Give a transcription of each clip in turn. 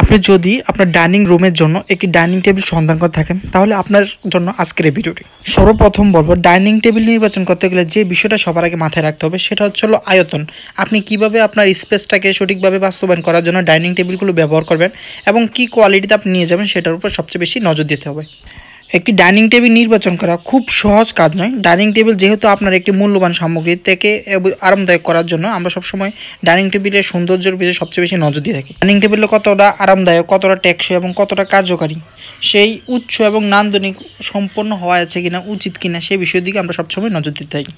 আপনি যদি আপনার ডাইনিং রুমের জন্য একটি ডাইনিং টেবিল সন্ধান করে থাকেন তাহলে আপনার জন্য আজকের এই ভিডিওটি সর্বপ্রথম বলবো ডাইনিং টেবিল নির্বাচন করতে গেলে যে বিষয়টা সবার আগে মাথায় রাখতে হবে সেটা হচ্ছে হলো আয়তন আপনি কিভাবে আপনার স্পেসটাকে সঠিকভাবে বাস্তবায়ন করার জন্য ডাইনিং টেবিলগুলো ব্যবহার করবেন এবং কি কোয়ালিটিতে আপনি নিয়ে যাবেন সেটার উপর সবচেয়ে বেশি নজর দিতে হবে একটি ডাইনিং টেবিল নির্বাচন করা খুব সহজ কাজ নয় ডাইনিং টেবিল যেহেতু আপনার একটি মূল্যবান সামগ্রী থেকে আরামদায়ক করার জন্য আমরা সবসময় ডাইনিং টেবিলের সৌন্দর্যের বিষয়ে সবচেয়ে বেশি নজর দিয়ে থাকি ডাইনিং টেবিলে কতটা আরামদায়ক কতটা টেকসই এবং কতটা কার্যকারী সেই উচ্চ এবং নান্দনিক সম্পন্ন হওয়া আছে কিনা উচিত কিনা সেই বিষয়ের দিকে আমরা সবসময় নজর দিতে থাকি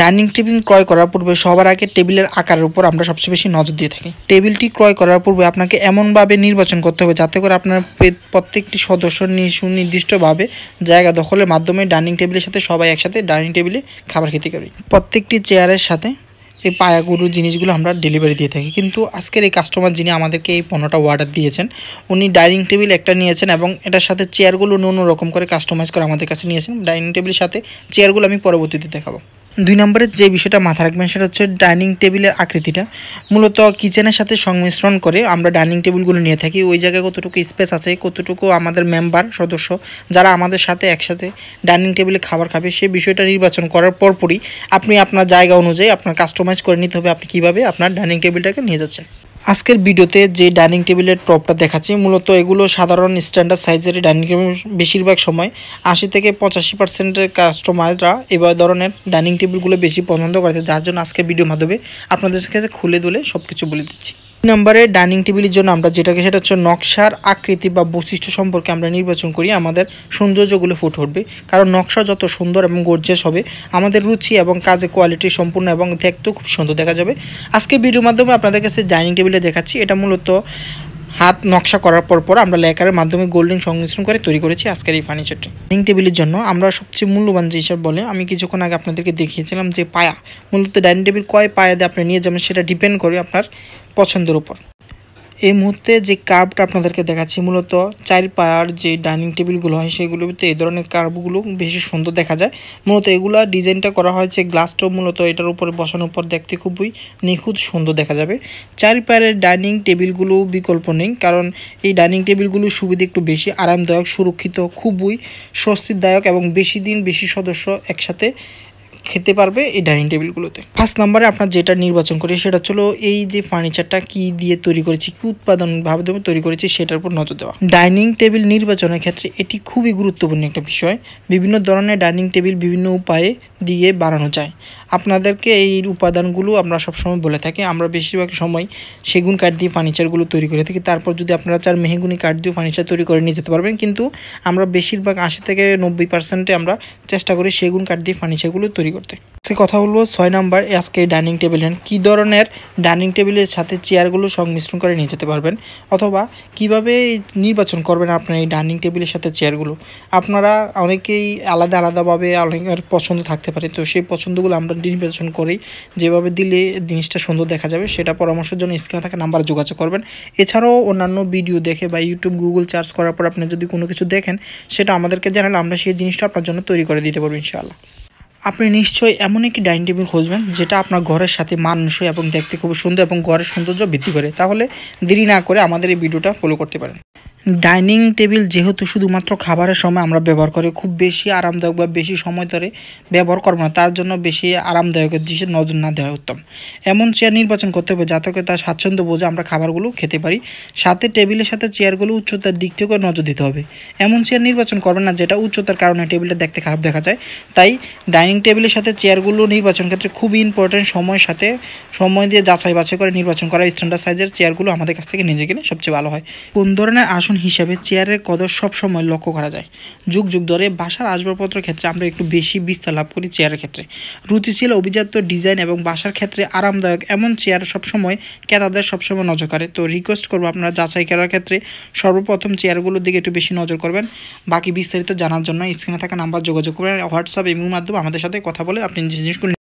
ডাইনিং টেবিল ক্রয় করার পূর্বে সবার আগে টেবিলের আকারের উপর আমরা সবচেয়ে বেশি নজর দিয়ে থাকি টেবিলটি ক্রয় করার পূর্বে আপনাকে এমনভাবে নির্বাচন করতে হবে যাতে করে আপনার প্রত্যেকটি সদস্য সুনির্দিষ্টভাবে জায়গা দখলের মাধ্যমে ডাইনিং টেবিলের সাথে সবাই একসাথে ডাইনিং টেবিলে খাবার খেতে পারি প্রত্যেকটি চেয়ারের সাথে এই পায়াগুরু জিনিসগুলো আমরা ডেলিভারি দিয়ে থাকি কিন্তু আজকের এই কাস্টমার যিনি আমাদেরকে এই পণ্যটা অর্ডার দিয়েছেন উনি ডাইনিং টেবিল একটা নিয়েছেন এবং এটার সাথে চেয়ারগুলো অন্য রকম করে কাস্টমাইজ করে আমাদের কাছে নিয়েছেন ডাইনিং টেবিলের সাথে চেয়ারগুলো আমি পরবর্তীতে দেখাবো দুই নম্বরের যে বিষয়টা মাথায় রাখবেন সেটা হচ্ছে ডাইনিং টেবিলের আকৃতিটা মূলত কিচেনের সাথে সংমিশ্রণ করে আমরা ডাইনিং টেবিলগুলো নিয়ে থাকি ওই জায়গায় কতটুকু স্পেস আছে কতটুকু আমাদের মেম্বার সদস্য যারা আমাদের সাথে একসাথে ডাইনিং টেবিলে খাবার খাবে সেই বিষয়টা নির্বাচন করার পরপরই আপনি আপনার জায়গা অনুযায়ী আপনার কাস্টমাইজ করে নিতে হবে আপনি কীভাবে আপনার ডাইনিং টেবিলটাকে নিয়ে যাচ্ছেন আজকের ভিডিওতে যে ডাইনিং টেবিলের টপটা দেখাচ্ছি মূলত এগুলো সাধারণ স্ট্যান্ডার্ড সাইজের ডাইনিং টেবিল বেশিরভাগ সময় আশি থেকে পঁচাশি পার্সেন্টের কাস্টমাররা এবার ধরনের ডাইনিং টেবিলগুলো বেশি পছন্দ করেছে যার জন্য আজকের ভিডিওর মাধ্যমে আপনাদের কাছে খুলে দুলে সব কিছু বলে দিচ্ছি নম্বরে ডাইনিং টেবিলের জন্য আমরা যেটাকে সেটা হচ্ছে নকশার আকৃতি বা বৈশিষ্ট্য সম্পর্কে আমরা নির্বাচন করি আমাদের সৌন্দর্যগুলো ফুট উঠবে কারণ নকশা যত সুন্দর এবং গর্জেস হবে আমাদের রুচি এবং কাজে কোয়ালিটি সম্পূর্ণ এবং দেখতেও খুব সুন্দর দেখা যাবে আজকে ভিডিওর মাধ্যমে আপনাদের কাছে ডাইনিং টেবিলে দেখাচ্ছি এটা মূলত হাত নকশা করার পর পর আমরা লেকারের মাধ্যমে গোল্ডিং সংমিশ্রণ করে তৈরি করেছি আজকের এই ফার্নিচারটি ডাইনিং টেবিলের জন্য আমরা সবচেয়ে মূল্যবান যে হিসাব বলে আমি কিছুক্ষণ আগে আপনাদেরকে দেখিয়েছিলাম যে পায়া মূলত ডাইনিং টেবিল কয় পায়া দিয়ে আপনি নিয়ে যাবেন সেটা ডিপেন্ড করে আপনার পছন্দের উপর এই মুহূর্তে যে কার্ভটা আপনাদেরকে দেখাচ্ছি মূলত চার পায়ার যে ডাইনিং টেবিলগুলো হয় সেগুলোতে এই ধরনের কার্ভগুলো বেশি সুন্দর দেখা যায় মূলত এগুলা ডিজাইনটা করা হয়েছে গ্লাসটাও মূলত এটার উপরে বসানোর পর দেখতে খুবই নিখুঁত সুন্দর দেখা যাবে চার পায়ারের ডাইনিং টেবিলগুলো বিকল্প নেই কারণ এই ডাইনিং টেবিলগুলো সুবিধা একটু বেশি আরামদায়ক সুরক্ষিত খুবই স্বস্তিদায়ক এবং বেশি দিন বেশি সদস্য একসাথে খেতে পারবে এই ডাইনিং টেবিলগুলোতে ফার্স্ট নাম্বারে আপনার যেটা নির্বাচন করি সেটা হচ্ছিল এই যে ফার্নিচারটা কি দিয়ে তৈরি করেছি কি উৎপাদন ভাবে তৈরি করেছি সেটার উপর নজর দেওয়া ডাইনিং টেবিল নির্বাচনের ক্ষেত্রে এটি খুবই গুরুত্বপূর্ণ একটা বিষয় বিভিন্ন ধরনের ডাইনিং টেবিল বিভিন্ন উপায়ে দিয়ে বানানো যায় আপনাদেরকে এই উপাদানগুলো আমরা সবসময় বলে থাকি আমরা বেশিরভাগ সময় সেগুন কাঠ দিয়ে ফার্নিচারগুলো তৈরি করে থাকি তারপর যদি আপনারা চার মেহেগুনি কাঠ দিয়ে ফার্নিচার তৈরি করে নিয়ে যেতে পারবেন কিন্তু আমরা বেশিরভাগ আশি থেকে নব্বই পার্সেন্টে আমরা চেষ্টা করি সেগুন কাঠ দিয়ে ফার্নিচারগুলো তৈরি করতে কথা বলবো ছয় নাম্বার আজকে ডাইনিং টেবিল হ্যান্ড কী ধরনের ডাইনিং টেবিলের সাথে চেয়ারগুলো সংমিশ্রণ করে নিয়ে যেতে পারবেন অথবা কিভাবে নির্বাচন করবেন আপনার এই ডাইনিং টেবিলের সাথে চেয়ারগুলো আপনারা অনেকেই আলাদা আলাদাভাবে অনেকের পছন্দ থাকতে পারে তো সেই পছন্দগুলো আমরা নির্বাচন করি যেভাবে দিলে জিনিসটা সুন্দর দেখা যাবে সেটা পরামর্শের জন্য স্ক্রিনে থাকা নাম্বার যোগাযোগ করবেন এছাড়াও অন্যান্য ভিডিও দেখে বা ইউটিউব গুগল চার্জ করার পর আপনি যদি কোনো কিছু দেখেন সেটা আমাদেরকে জানালে আমরা সেই জিনিসটা আপনার জন্য তৈরি করে দিতে পারবো ইনশাআল্লাহ আপনি নিশ্চয়ই এমন একটি ডাইনিং টেবিল খুঁজবেন যেটা আপনার ঘরের সাথে মানানসই এবং দেখতে খুব সুন্দর এবং ঘরের সৌন্দর্য বৃদ্ধি করে তাহলে দেরি না করে আমাদের এই ভিডিওটা ফলো করতে পারেন ডাইনিং টেবিল যেহেতু শুধুমাত্র খাবারের সময় আমরা ব্যবহার করি খুব বেশি আরামদায়ক বা বেশি সময় ধরে ব্যবহার করবো না তার জন্য বেশি আরামদায়কের দিকে নজর না দেওয়া উত্তম এমন চেয়ার নির্বাচন করতে হবে যাতে করে তার স্বাচ্ছন্দ্য বোঝে আমরা খাবারগুলো খেতে পারি সাথে টেবিলের সাথে চেয়ারগুলো উচ্চতার দিক থেকেও নজর দিতে হবে এমন চেয়ার নির্বাচন করবেন না যেটা উচ্চতার কারণে টেবিলটা দেখতে খারাপ দেখা যায় তাই ডাইনিং টেবিলের সাথে চেয়ারগুলো নির্বাচন ক্ষেত্রে খুব ইম্পর্টেন্ট সময়ের সাথে সময় দিয়ে যাচাই বাছাই করে নির্বাচন করা স্ট্যান্ডার্ড সাইজের চেয়ারগুলো আমাদের কাছ থেকে নিজে সবচেয়ে ভালো হয় কোন ধরনের আসন পরিবর্তন হিসাবে চেয়ারের কদর সবসময় লক্ষ্য করা যায় যুগ যুগ ধরে বাসার আসবাবপত্র ক্ষেত্রে আমরা একটু বেশি বিস্তার লাভ করি চেয়ারের ক্ষেত্রে রুচিশীল অভিজাত ডিজাইন এবং বাসার ক্ষেত্রে আরামদায়ক এমন চেয়ার সবসময় ক্রেতাদের সবসময় নজর করে তো রিকোয়েস্ট করবো আপনারা যাচাই করার ক্ষেত্রে সর্বপ্রথম চেয়ারগুলোর দিকে একটু বেশি নজর করবেন বাকি বিস্তারিত জানার জন্য স্ক্রিনে থাকা নাম্বার যোগাযোগ করবেন হোয়াটসঅ্যাপ ইমুর মাধ্যমে আমাদের সাথে কথা বলে আপনি জিনিসগুলো